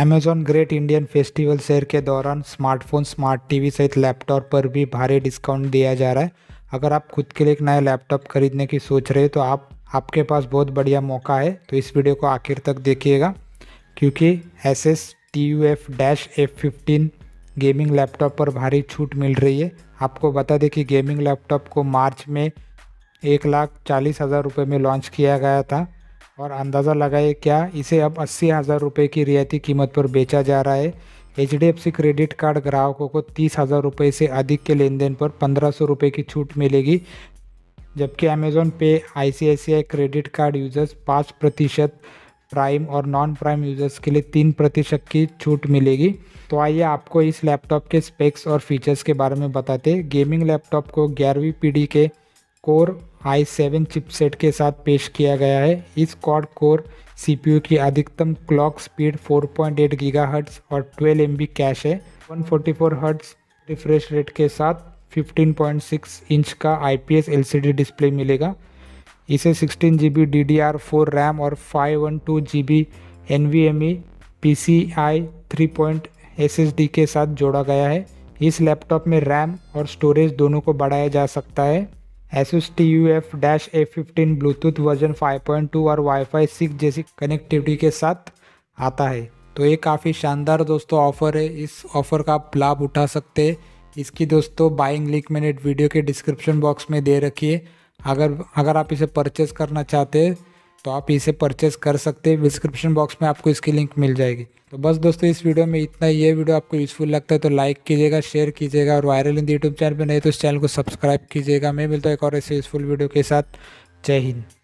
Amazon great Indian festival sale के दौरान smartphone smart TV सहित लैपटॉप पर भी भारी डिस्काउंट दिया जा रहा है अगर आप खुद के लिए एक नया लैपटॉप खरीदने की सोच रहे हैं तो आप आपके पास बहुत बढ़िया मौका है तो इस वीडियो को आखिर तक देखिएगा क्योंकि Asus T U F dash F fifteen gaming laptop पर भारी छूट मिल रही है आपको बता दें कि गेमिंग लैपटॉप को मार्च में एक लाख चालीस हज़ार रुपये में लॉन्च किया गया था और अंदाज़ा लगाए क्या इसे अब अस्सी हज़ार रुपये की रियायती कीमत पर बेचा जा रहा है एच क्रेडिट कार्ड ग्राहकों को तीस हज़ार रुपये से अधिक के लेन देन पर पंद्रह सौ रुपये की छूट मिलेगी जबकि अमेजोन पे आई क्रेडिट कार्ड यूज़र्स पाँच प्रतिशत प्राइम और नॉन प्राइम यूज़र्स के लिए तीन प्रतिशत की छूट मिलेगी तो आइए आपको इस लैपटॉप के स्पेक्स और फीचर्स के बारे में बताते गेमिंग लैपटॉप को ग्यारहवीं पीढ़ी के कोर आई सेवन चिपसेट के साथ पेश किया गया है इस क्वाड कोर सीपीयू की अधिकतम क्लॉक स्पीड 4.8 पॉइंट और 12 एमबी कैश है 144 फोर्टी रिफ्रेश रेट के साथ 15.6 इंच का आईपीएस एलसीडी डिस्प्ले मिलेगा इसे 16 G B D D R four RAM और five one two G B N V M E P C I three point S S D के साथ जोड़ा गया है इस लैपटॉप में रैम और स्टोरेज दोनों को बढ़ाया जा सकता है Asus T U F dash A fifteen bluetooth version 5.2 और वाईफाई 6 जैसी कनेक्टिविटी के साथ आता है तो ये काफ़ी शानदार दोस्तों ऑफ़र है इस ऑफ़र का आप लाभ उठा सकते हैं इसकी दोस्तों बाइंग लिंक मैंने वीडियो के डिस्क्रिप्शन बॉक्स में दे रखी है अगर अगर आप इसे परचेज़ करना चाहते हैं तो आप इसे परचेस कर सकते हैं डिस्क्रिप्शन बॉक्स में आपको इसकी लिंक मिल जाएगी तो बस दोस्तों इस वीडियो में इतना ही ये वीडियो आपको यूज़फुल लगता है तो लाइक कीजिएगा शेयर कीजिएगा और वायरल हिंद यूट्यूब चैनल पर नहीं तो इस चैनल को सब्सक्राइब कीजिएगा मैं मिलता हूँ एक और ऐसे यूज़फुल वीडियो के साथ जय हिंद